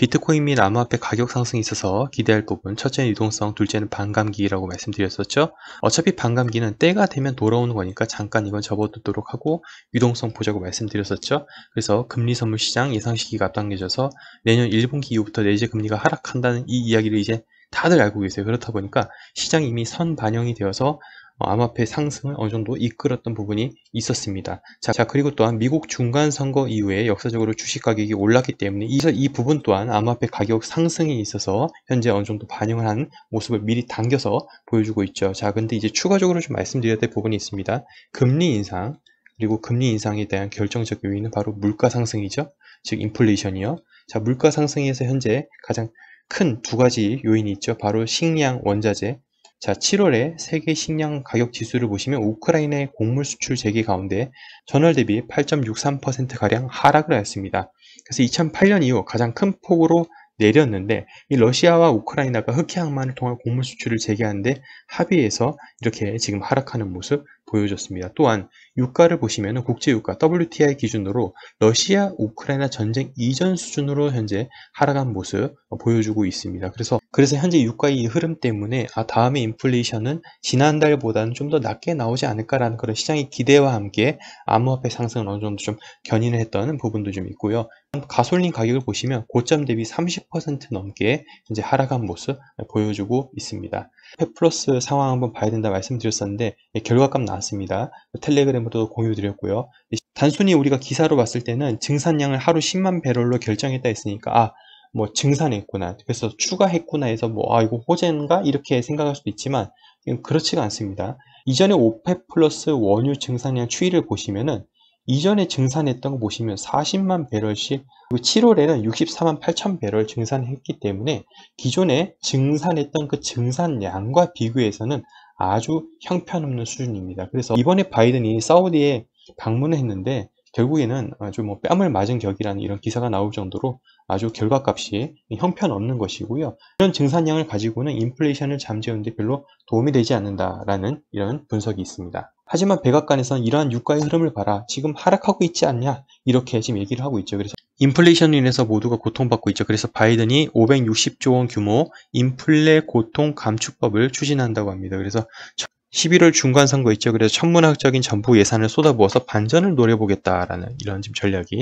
비트코인 및 암호화폐 가격 상승에 있어서 기대할 부분 첫째는 유동성, 둘째는 반감기라고 말씀드렸었죠. 어차피 반감기는 때가 되면 돌아오는 거니까 잠깐 이건 접어두도록 하고 유동성 보자고 말씀드렸었죠. 그래서 금리 선물 시장 예상 시기가 앞당겨져서 내년 1분기 이후부터 내재 금리가 하락한다는 이 이야기를 이제 다들 알고 계세요. 그렇다 보니까 시장이 이미 선 반영이 되어서 어, 암호화폐 상승을 어느 정도 이끌었던 부분이 있었습니다. 자, 자, 그리고 또한 미국 중간선거 이후에 역사적으로 주식 가격이 올랐기 때문에 이, 이 부분 또한 암호화폐 가격 상승에 있어서 현재 어느 정도 반영을 한 모습을 미리 당겨서 보여주고 있죠. 자, 근데 이제 추가적으로 좀 말씀드려야 될 부분이 있습니다. 금리 인상, 그리고 금리 인상에 대한 결정적 요인은 바로 물가 상승이죠. 즉 인플레이션이요. 자, 물가 상승에서 현재 가장 큰 두 가지 요인이 있죠. 바로 식량 원자재 자, 7월에 세계 식량 가격 지수를 보시면 우크라이나의 곡물 수출 재개 가운데 전월 대비 8.63%가량 하락을 하였습니다. 그래서 2008년 이후 가장 큰 폭으로 내렸는데 이 러시아와 우크라이나가 흑해항만을 통한 곡물 수출을 재개하는데 합의해서 이렇게 지금 하락하는 모습 보여줬습니다. 또한 유가를 보시면 국제유가 WTI 기준으로 러시아 우크라이나 전쟁 이전 수준으로 현재 하락한 모습 보여주고 있습니다. 그래서 그래서 현재 유가의 흐름 때문에 아 다음에 인플레이션은 지난달보다는 좀 더 낮게 나오지 않을까라는 그런 시장의 기대와 함께 암호화폐 상승을 어느 정도 좀 견인을 했다는 부분도 좀 있고요. 가솔린 가격을 보시면 고점 대비 30% 넘게 이제 하락한 모습 보여주고 있습니다. 페플러스 상황 한번 봐야 된다 말씀드렸었는데 예, 결과값 나왔 많습니다. 텔레그램으로도 공유드렸고요. 단순히 우리가 기사로 봤을 때는 증산량을 하루 10만 배럴로 결정했다 했으니까 아, 뭐 증산했구나. 그래서 추가했구나 해서 뭐 아, 이거 호재인가? 이렇게 생각할 수도 있지만 그렇지가 않습니다. 이전에 오페 플러스 원유 증산량 추이를 보시면은 이전에 증산했던 거 보시면 40만 배럴씩 7월에는 64만 8천 배럴 증산했기 때문에 기존에 증산했던 그 증산량과 비교해서는 아주 형편없는 수준입니다. 그래서 이번에 바이든이 사우디에 방문을 했는데 결국에는 아주 뭐 뺨을 맞은 격이라는 이런 기사가 나올 정도로 아주 결과값이 형편없는 것이고요. 이런 증산량을 가지고는 인플레이션을 잠재우는데 별로 도움이 되지 않는다라는 이런 분석이 있습니다. 하지만 백악관에서는 이러한 유가의 흐름을 봐라 지금 하락하고 있지 않냐 이렇게 지금 얘기를 하고 있죠. 그래서 인플레이션으로 인해서 모두가 고통받고 있죠. 그래서 바이든이 560조 원 규모 인플레 고통 감축법을 추진한다고 합니다. 그래서 11월 중간 선거 있죠. 그래서 천문학적인 전부 예산을 쏟아부어서 반전을 노려보겠다라는 이런 지금 전략이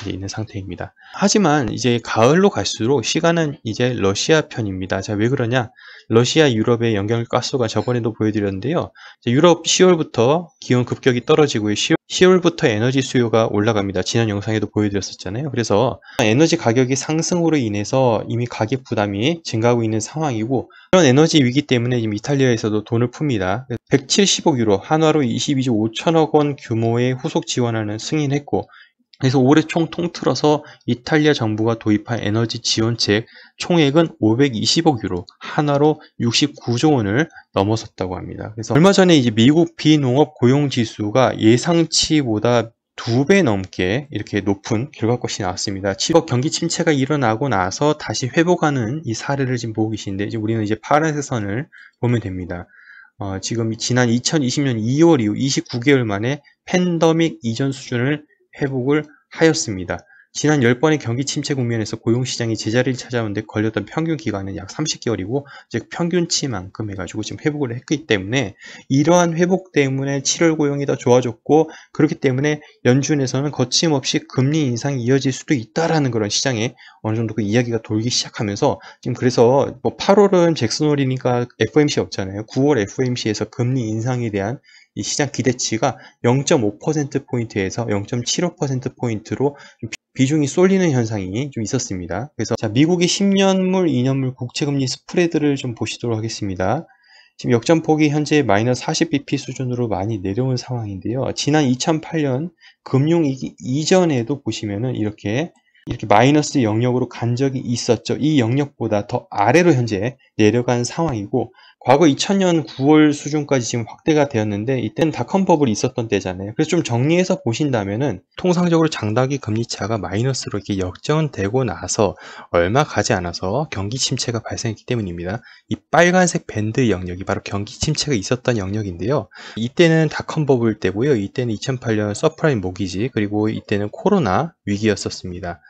이제 있는 상태입니다. 하지만 이제 가을로 갈수록 시간은 이제 러시아 편입니다. 자, 왜 그러냐? 러시아 유럽의 연결가스가 저번에도 보여드렸는데요. 유럽 10월부터 기온 급격히 떨어지고 10월, 부터 에너지 수요가 올라갑니다. 지난 영상에도 보여드렸었잖아요. 그래서 에너지 가격이 상승으로 인해서 이미 가격 부담이 증가하고 있는 상황이고 이런 에너지 위기 때문에 지금 이탈리아에서도 돈을 풉니다. 170억 유로, 한화로 22조 5천억 원 규모의 후속 지원하는 승인했고 그래서 올해 총 통틀어서 이탈리아 정부가 도입한 에너지 지원책 총액은 520억 유로, 하나로 69조 원을 넘어섰다고 합니다. 그래서 얼마 전에 이제 미국 비농업 고용 지수가 예상치보다 두 배 넘게 이렇게 높은 결과값이 나왔습니다. 7억 경기 침체가 일어나고 나서 다시 회복하는 이 사례를 지금 보고 계신데 이제 우리는 이제 파란색 선을 보면 됩니다. 어, 지금 지난 2020년 2월 이후 29개월 만에 팬더믹 이전 수준을 회복을 하였습니다. 지난 10번의 경기 침체 국면에서 고용시장이 제자리를 찾아오는데 걸렸던 평균 기간은 약 30개월이고 즉 평균치만큼 해가지고 지금 회복을 했기 때문에 이러한 회복 때문에 7월 고용이 더 좋아졌고 그렇기 때문에 연준에서는 거침없이 금리 인상이 이어질 수도 있다라는 그런 시장에 어느 정도 그 이야기가 돌기 시작하면서 지금 그래서 뭐 8월은 잭슨홀이니까 FOMC 없잖아요. 9월 FOMC에서 금리 인상에 대한 이 시장 기대치가 0.5%포인트에서 0.75%포인트로 비중이 쏠리는 현상이 좀 있었습니다. 그래서 자, 미국의 10년물, 2년물 국채금리 스프레드를 좀 보시도록 하겠습니다. 지금 역전폭이 현재 마이너스 40bp 수준으로 많이 내려온 상황인데요. 지난 2008년 금융위기 이전에도 보시면은 이렇게 이렇게 마이너스 영역으로 간 적이 있었죠. 이 영역보다 더 아래로 현재 내려간 상황이고 과거 2000년 9월 수준까지 지금 확대가 되었는데 이때는 닷컴 버블이 있었던 때잖아요. 그래서 좀 정리해서 보신다면은 통상적으로 장다기 금리차가 마이너스로 이렇게 역전되고 나서 얼마 가지 않아서 경기 침체가 발생했기 때문입니다. 이 빨간색 밴드 영역이 바로 경기 침체가 있었던 영역인데요. 이때는 닷컴 버블 때고요. 이때는 2008년 서프라임 모기지 그리고 이때는 코로나 위기였었습니다.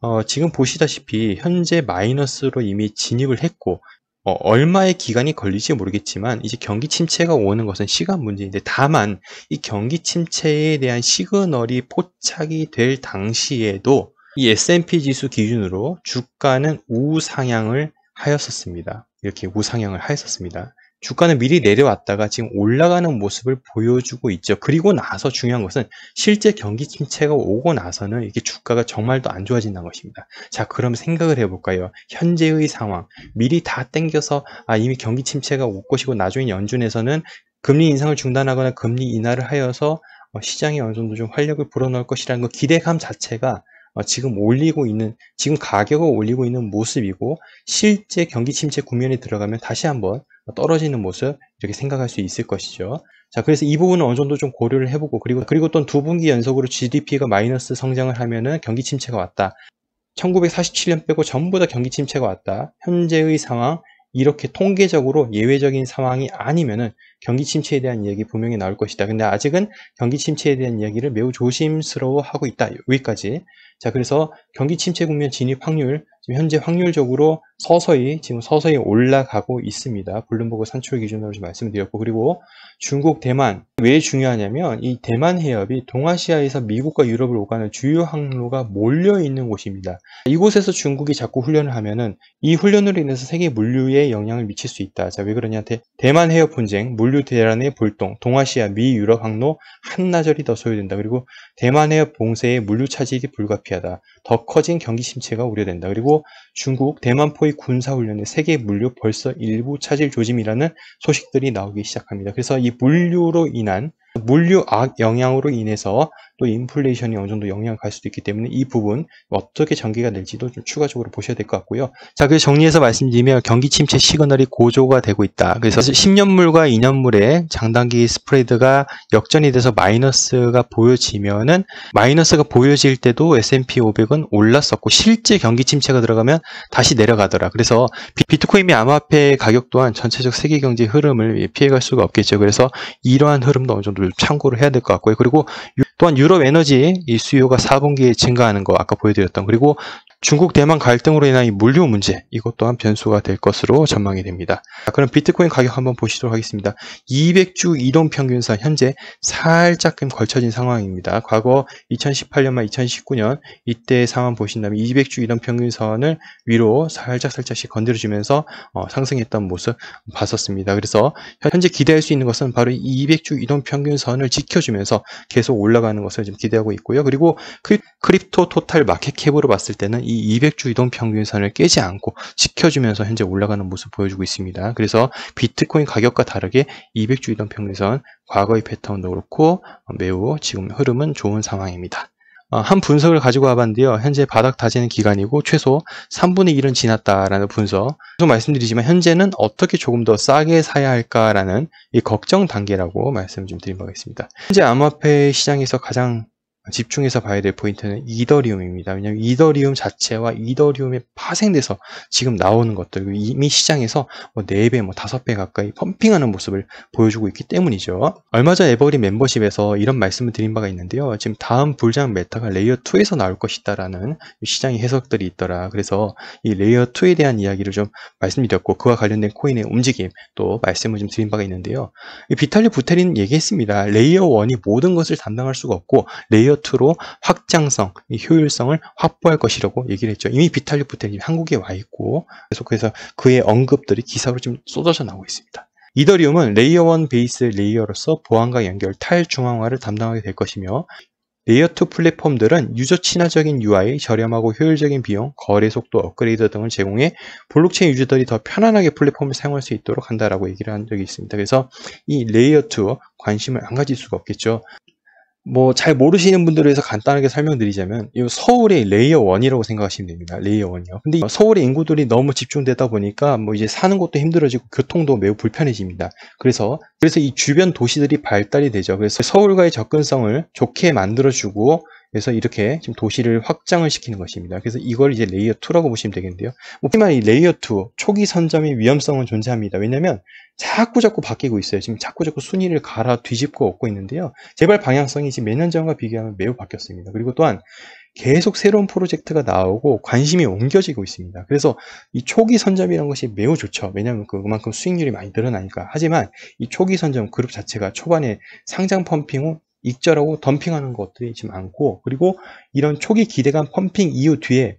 어, 지금 보시다시피 현재 마이너스로 이미 진입을 했고 어, 얼마의 기간이 걸릴지 모르겠지만 이제 경기 침체가 오는 것은 시간 문제인데 다만 이 경기 침체에 대한 시그널이 포착이 될 당시에도 이 S&P 지수 기준으로 주가는 우상향을 하였었습니다. 이렇게 우상향을 하였었습니다. 주가는 미리 내려왔다가 지금 올라가는 모습을 보여주고 있죠. 그리고 나서 중요한 것은 실제 경기 침체가 오고 나서는 이게 렇 주가가 정말 더 안 좋아진다는 것입니다. 자, 그럼 생각을 해볼까요? 현재의 상황, 미리 다 땡겨서 아, 이미 경기 침체가 올 것이고 나중에 연준에서는 금리 인상을 중단하거나 금리 인하를 하여서 어, 시장에 어느 정도 좀 활력을 불어넣을 것이라는 그 기대감 자체가 어, 지금 올리고 있는 지금 가격을 올리고 있는 모습이고 실제 경기 침체 국면에 들어가면 다시 한번 떨어지는 모습 이렇게 생각할 수 있을 것이죠. 자 그래서 이 부분은 어느 정도 좀 고려를 해보고 그리고 그리고 또 두 분기 연속으로 GDP가 마이너스 성장을 하면은 경기 침체가 왔다. 1947년 빼고 전부 다 경기 침체가 왔다. 현재의 상황 이렇게 통계적으로 예외적인 상황이 아니면은 경기 침체에 대한 이야기 분명히 나올 것이다. 근데 아직은 경기 침체에 대한 이야기를 매우 조심스러워 하고 있다. 여기까지 자, 그래서 경기 침체 국면 진입 확률, 지금 현재 확률적으로 서서히, 지금 서서히 올라가고 있습니다. 블룸버그 산출 기준으로 말씀드렸고, 그리고 중국, 대만. 왜 중요하냐면, 이 대만 해협이 동아시아에서 미국과 유럽을 오가는 주요 항로가 몰려있는 곳입니다. 이곳에서 중국이 자꾸 훈련을 하면은, 이 훈련으로 인해서 세계 물류에 영향을 미칠 수 있다. 자, 왜그러냐한 대만 해협 분쟁, 물류 대란의 불똥 동아시아, 미, 유럽 항로 한나절이 더 소요된다. 그리고 대만 해협 봉쇄의 물류 차질이 불가피 불가피하다. 더 커진 경기 침체가 우려된다. 그리고 중국 대만포의 군사훈련에 세계 물류 벌써 일부 차질 조짐이라는 소식들이 나오기 시작합니다. 그래서 이 물류로 인한 물류악 영향으로 인해서 또 인플레이션이 어느 정도 영향을 갈 수도 있기 때문에 이 부분 어떻게 전개가 될지도 좀 추가적으로 보셔야 될 것 같고요. 자, 그래서 정리해서 말씀드리면 경기 침체 시그널이 고조가 되고 있다. 그래서 10년물과 2년물의 장단기 스프레드가 역전이 돼서 마이너스가 보여지면은 마이너스가 보여질 때도 S&P 500은 올랐었고 실제 경기 침체가 들어가면 다시 내려가더라. 그래서 비트코인이 암호화폐 가격 또한 전체적 세계 경제 흐름을 피해갈 수가 없겠죠. 그래서 이러한 흐름도 어느 정도 참고를 해야 될 것 같고요. 그리고 또한 유럽 에너지 이 수요가 4분기에 증가하는 거 아까 보여드렸던 그리고 중국 대만 갈등으로 인한 이 물류 문제 이것 또한 변수가 될 것으로 전망이 됩니다. 자, 그럼 비트코인 가격 한번 보시도록 하겠습니다. 200주 이동 평균선 현재 살짝금 걸쳐진 상황입니다. 과거 2018년만 2019년 이때 상황 보신다면 200주 이동 평균선을 위로 살짝 살짝씩 건드려주면서 어, 상승했던 모습 봤었습니다. 그래서 현재 기대할 수 있는 것은 바로 200주 이동 평균선을 지켜주면서 계속 올라가 발표하는 것을 좀 기대하고 있고요. 그리고 그 크립토 토탈 마켓캡으로 봤을 때는 이 200주 이동 평균선을 깨지 않고 지켜주면서 현재 올라가는 모습 보여주고 있습니다. 그래서 비트코인 가격과 다르게 200주 이동 평균선 과거의 패턴도 그렇고 매우 지금 흐름은 좋은 상황입니다. 어, 한 분석을 가지고 와봤는데요. 현재 바닥 다지는 기간이고 최소 3분의 1은 지났다라는 분석. 계속 말씀드리지만 현재는 어떻게 조금 더 싸게 사야 할까라는 이 걱정 단계라고 말씀 좀 드린 바가 있습니다. 현재 암호화폐 시장에서 가장 집중해서 봐야 될 포인트는 이더리움입니다. 왜냐하면 이더리움 자체와 이더리움에 파생돼서 지금 나오는 것들 이미 시장에서 뭐 4배, 뭐 5배 가까이 펌핑하는 모습을 보여주고 있기 때문이죠. 얼마 전 에버리 멤버십에서 이런 말씀을 드린 바가 있는데요. 지금 다음 불장 메타가 레이어 2에서 나올 것이다라는 시장의 해석들이 있더라. 그래서 이 레이어 2에 대한 이야기를 좀 말씀드렸고 그와 관련된 코인의 움직임 또 말씀을 좀 드린 바가 있는데요. 비탈리 부텔린 얘기했습니다. 레이어 1이 모든 것을 담당할 수가 없고 레이어 콘서트로 확장성, 효율성을 확보할 것이라고 얘기를 했죠. 이미 비탈리 부텔이 한국에 와 있고 계속해서 그의 언급들이 기사로 좀 쏟아져 나오고 있습니다. 이더리움은 레이어 1 베이스 레이어로서 보안과 연결 탈중앙화를 담당하게 될 것이며 레이어 2 플랫폼들은 유저 친화적인 UI, 저렴하고 효율적인 비용, 거래 속도 업그레이드 등을 제공해 블록체인 유저들이 더 편안하게 플랫폼을 사용할 수 있도록 한다라고 얘기를 한 적이 있습니다. 그래서 이 레이어 2 관심을 안 가질 수가 없겠죠. 뭐잘 모르시는 분들을 위해서 간단하게 설명드리자면 이 서울의 레이어 1이라고 생각하시면 됩니다. 레이어 1이요. 근데 서울의 인구들이 너무 집중되다 보니까 뭐 이제 사는 것도 힘들어지고 교통도 매우 불편해집니다. 그래서 그래서 이 주변 도시들이 발달이 되죠. 그래서 서울과의 접근성을 좋게 만들어주고 그래서 이렇게 지금 도시를 확장을 시키는 것입니다. 그래서 이걸 이제 레이어 2라고 보시면 되겠는데요. 뭐 하지만 이 레이어 2 초기 선점의 위험성은 존재합니다. 왜냐하면 자꾸 자꾸 바뀌고 있어요. 지금 자꾸 자꾸 순위를 갈아 뒤집고 얻고 있는데요. 재발 방향성이 지금 몇 년 전과 비교하면 매우 바뀌었습니다. 그리고 또한 계속 새로운 프로젝트가 나오고 관심이 옮겨지고 있습니다. 그래서 이 초기 선점이라는 것이 매우 좋죠. 왜냐하면 그 그만큼 수익률이 많이 늘어나니까. 하지만 이 초기 선점 그룹 자체가 초반에 상장 펌핑 후 익절하고 덤핑하는 것들이 지금 많고 그리고 이런 초기 기대감 펌핑 이후 뒤에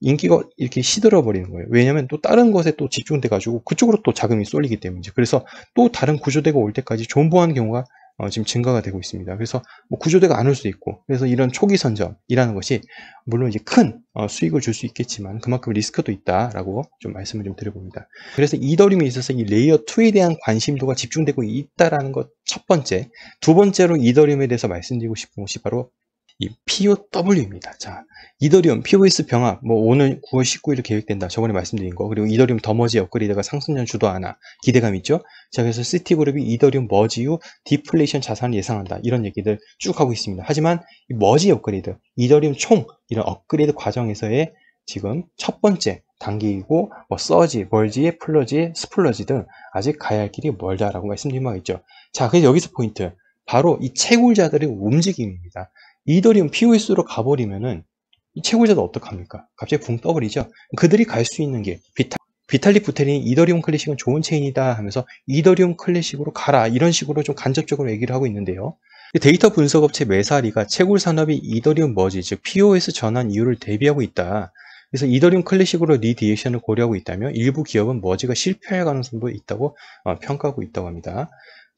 인기가 이렇게 시들어 버리는 거예요. 왜냐하면 또 다른 것에 또 집중돼 가지고 그쪽으로 또 자금이 쏠리기 때문이죠. 그래서 또 다른 구조대가 올 때까지 존버한 경우가 어, 지금 증가가 되고 있습니다. 그래서 뭐 구조대가 안 올 수도 있고 그래서 이런 초기 선점이라는 것이 물론 이제 큰 어, 수익을 줄 수 있겠지만 그만큼 리스크도 있다라고 좀 말씀을 좀 드려봅니다. 그래서 이더리움에 있어서 이 레이어 2에 대한 관심도가 집중되고 있다라는 것 첫 번째, 두 번째로 이더리움에 대해서 말씀드리고 싶은 것이 바로 이 POW입니다. 자, 이더리움, POS 병합, 뭐 오늘 9월 19일 에 계획된다. 저번에 말씀드린 거. 그리고 이더리움 더 머지 업그레이드가 상승률 주도하나 기대감 있죠? 자, 그래서 시티그룹이 이더리움 머지 후 디플레이션 자산을 예상한다. 이런 얘기들 쭉 하고 있습니다. 하지만 이 머지 업그레이드, 이더리움 총 이런 업그레이드 과정에서의 지금 첫 번째 단기이고 뭐 서지, 멀지, 플러지, 스플러지 등 아직 가야 할 길이 멀다라고 말씀드린 바가 있죠. 자, 그래서 여기서 포인트. 바로 이 채굴자들의 움직임입니다. 이더리움 POS로 가버리면은 이 채굴자도 어떡합니까? 갑자기 붕 떠버리죠. 그들이 갈 수 있는 게 비타, 비탈리 부테린이 더리움 클래식은 좋은 체인이다 하면서 이더리움 클래식으로 가라 이런 식으로 좀 간접적으로 얘기를 하고 있는데요. 데이터 분석업체 메사리가 채굴 산업이 이더리움 머지 즉 POS 전환 이유를 대비하고 있다. 그래서 이더리움 클래식으로 리디렉션을 고려하고 있다며 일부 기업은 머지가 실패할 가능성도 있다고 어, 평가하고 있다고 합니다.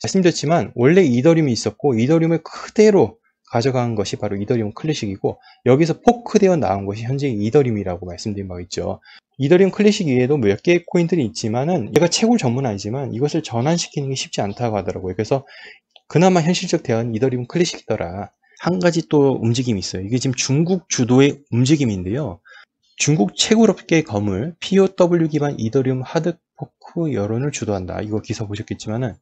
말씀드렸지만 원래 이더리움이 있었고 이더리움을 그대로 가져간 것이 바로 이더리움 클래식이고 여기서 포크되어 나온 것이 현재 이더리움이라고 말씀드린 바 있죠. 이더리움 클래식 이외에도 몇 개의 코인들이 있지만은 얘가 채굴 전문 은 아니지만 이것을 전환시키는 게 쉽지 않다고 하더라고요. 그래서 그나마 현실적 대안 이더리움 클래식이더라. 한 가지 또 움직임이 있어요. 이게 지금 중국 주도의 움직임인데요. 중국 채굴업계 거물 POW 기반 이더리움 하드포크 여론을 주도한다. 이거 기사 보셨겠지만은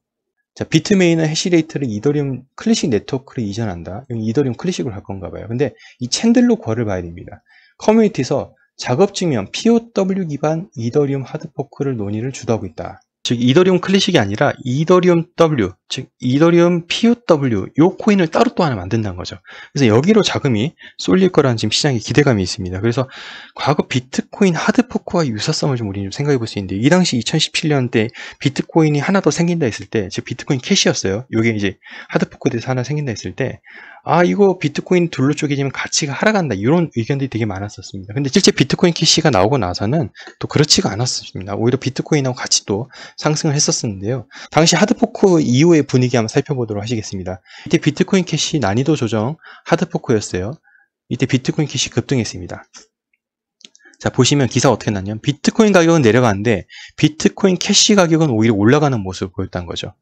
자, 비트메이나 해시레이트를 이더리움 클래식 네트워크로 이전한다. 이더리움 클래식으로 갈 건가 봐요. 근데 이챈들로 궐을 봐야 됩니다. 커뮤니티에서 작업 증명 POW 기반 이더리움 하드포크를 논의를 주도하고 있다. 즉 이더리움 클래식이 아니라 이더리움 W, 즉 이더리움 PUW 요 코인을 따로 또 하나 만든다는 거죠. 그래서 여기로 자금이 쏠릴 거라는 지금 시장의 기대감이 있습니다. 그래서 과거 비트코인 하드포크와 유사성을 좀 우리는 좀 생각해 볼 수 있는데 이 당시 2017년 때 비트코인이 하나 더 생긴다 했을 때, 즉 비트코인 캐시였어요. 요게 이제 하드포크 해서 하나 생긴다 했을 때아 이거 비트코인 둘로 쪼개지면 가치가 하락한다 이런 의견들이 되게 많았었습니다. 근데 실제 비트코인 캐시가 나오고 나서는 또 그렇지가 않았습니다. 오히려 비트코인하고 같이 또 상승을 했었는데요. 었 당시 하드포크 이후의 분위기 한번 살펴보도록 하시겠습니다. 이때 비트코인 캐시 난이도 조정 하드포크였어요. 이때 비트코인 캐시 급등했습니다. 자 보시면 기사 가 어떻게 났냐면 비트코인 가격은 내려가는데 비트코인 캐시 가격은 오히려 올라가는 모습을 보였다는 거죠.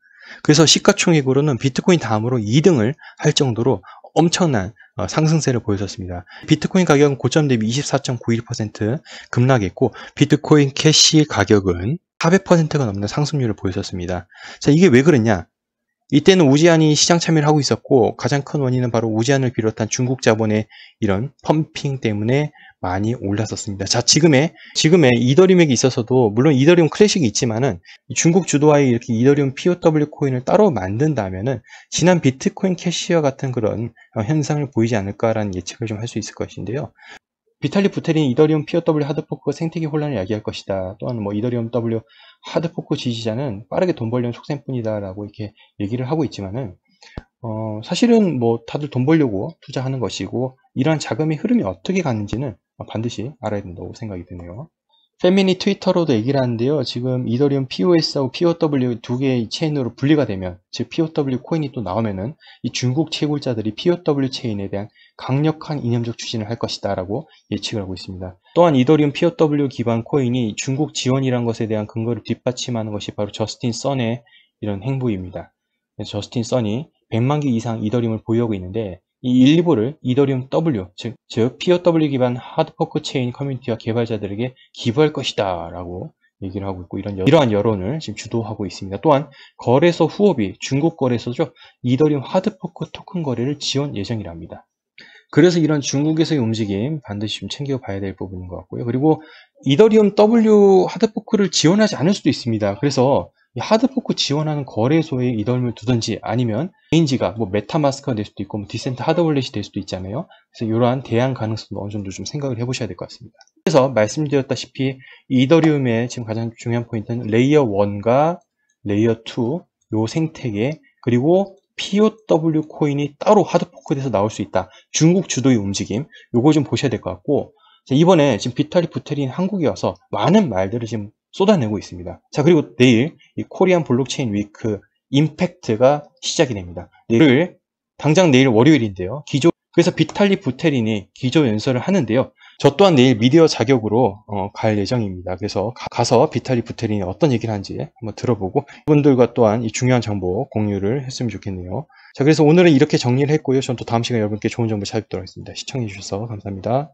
그래서 시가총액으로는 비트코인 다음으로 2등을 할 정도로 엄청난 어, 상승세를 보여줬습니다. 비트코인 가격은 고점 대비 24.91% 급락했고 비트코인 캐시 가격은 400%가 넘는 상승률을 보여줬습니다. 자 이게 왜그러냐 이때는 우지안이 시장 참여를 하고 있었고 가장 큰 원인은 바로 우지안을 비롯한 중국 자본의 이런 펌핑 때문에 많이 올랐었습니다. 자, 지금의 지금의 이더리움에 게 있어서도 물론 이더리움 클래식이 있지만은 중국 주도하에 이렇게 이더리움 POW 코인을 따로 만든다면은 지난 비트코인 캐시와 같은 그런 어, 현상을 보이지 않을까라는 예측을 좀 할 수 있을 것인데요. 비탈리 부텔린 이더리움 POW 하드포크 생태계 혼란을 야기할 것이다. 또한 뭐 이더리움 W 하드포크 지지자는 빠르게 돈 벌려는 속셈뿐이다라고 이렇게 얘기를 하고 있지만은 어, 사실은 뭐 다들 돈 벌려고 투자하는 것이고 이러한 자금의 흐름이 어떻게 갔는지는 어, 반드시 알아야 된다고 생각이 드네요. 페미니 트위터로도 얘기를 하는데요. 지금 이더리움 POS하고 POW 두 개의 체인으로 분리가 되면, 즉 POW 코인이 또 나오면은 이 중국 채굴자들이 POW 체인에 대한 강력한 이념적 추진을 할 것이다 라고 예측을 하고 있습니다. 또한 이더리움 POW 기반 코인이 중국 지원이란 것에 대한 근거를 뒷받침하는 것이 바로 저스틴 선의 이런 행보입니다. 저스틴 선이 100만 개 이상 이더리움을 보유하고 있는데 이 1, 2부를 이더리움 W, 즉, 즉 POW 기반 하드포크 체인 커뮤니티와 개발자들에게 기부할 것이다 라고 얘기를 하고 있고 이런 이러한 여론을 지금 주도하고 있습니다. 또한 거래소 후업이 중국 거래소죠. 이더리움 하드포크 토큰 거래를 지원 예정이랍니다. 그래서 이런 중국에서의 움직임 반드시 좀 챙겨봐야 될 부분인 것 같고요. 그리고 이더리움 W 하드포크를 지원하지 않을 수도 있습니다. 그래서 하드포크 지원하는 거래소에 이더리움을 두든지 아니면 개인지가 뭐 메타마스크가 될 수도 있고 뭐 디센트 하드월렛이 될 수도 있잖아요. 그래서 이러한 대안 가능성도 어느 정도 좀 생각을 해보셔야 될 것 같습니다. 그래서 말씀드렸다시피 이더리움의 지금 가장 중요한 포인트는 레이어 1과 레이어 2요 생태계 그리고 POW 코인이 따로 하드포크돼서 나올 수 있다. 중국 주도의 움직임 요거 좀 보셔야 될 것 같고 이번에 지금 비탈리부텔린한국이어서 많은 말들을 지금 쏟아내고 있습니다. 자, 그리고 내일 이 코리안 블록체인 위크 임팩트가 시작이 됩니다. 내일, 당장 내일 월요일인데요. 기조, 그래서 비탈리 부테린이 기조 연설을 하는데요. 저 또한 내일 미디어 자격으로 어, 갈 예정입니다. 그래서 가, 서 비탈리 부테린이 어떤 얘기를 하는지 한번 들어보고 이분들과 또한 이 중요한 정보 공유를 했으면 좋겠네요. 자, 그래서 오늘은 이렇게 정리를 했고요. 저는 또 다음 시간에 여러분께 좋은 정보 찾아뵙도록 하겠습니다. 시청해주셔서 감사합니다.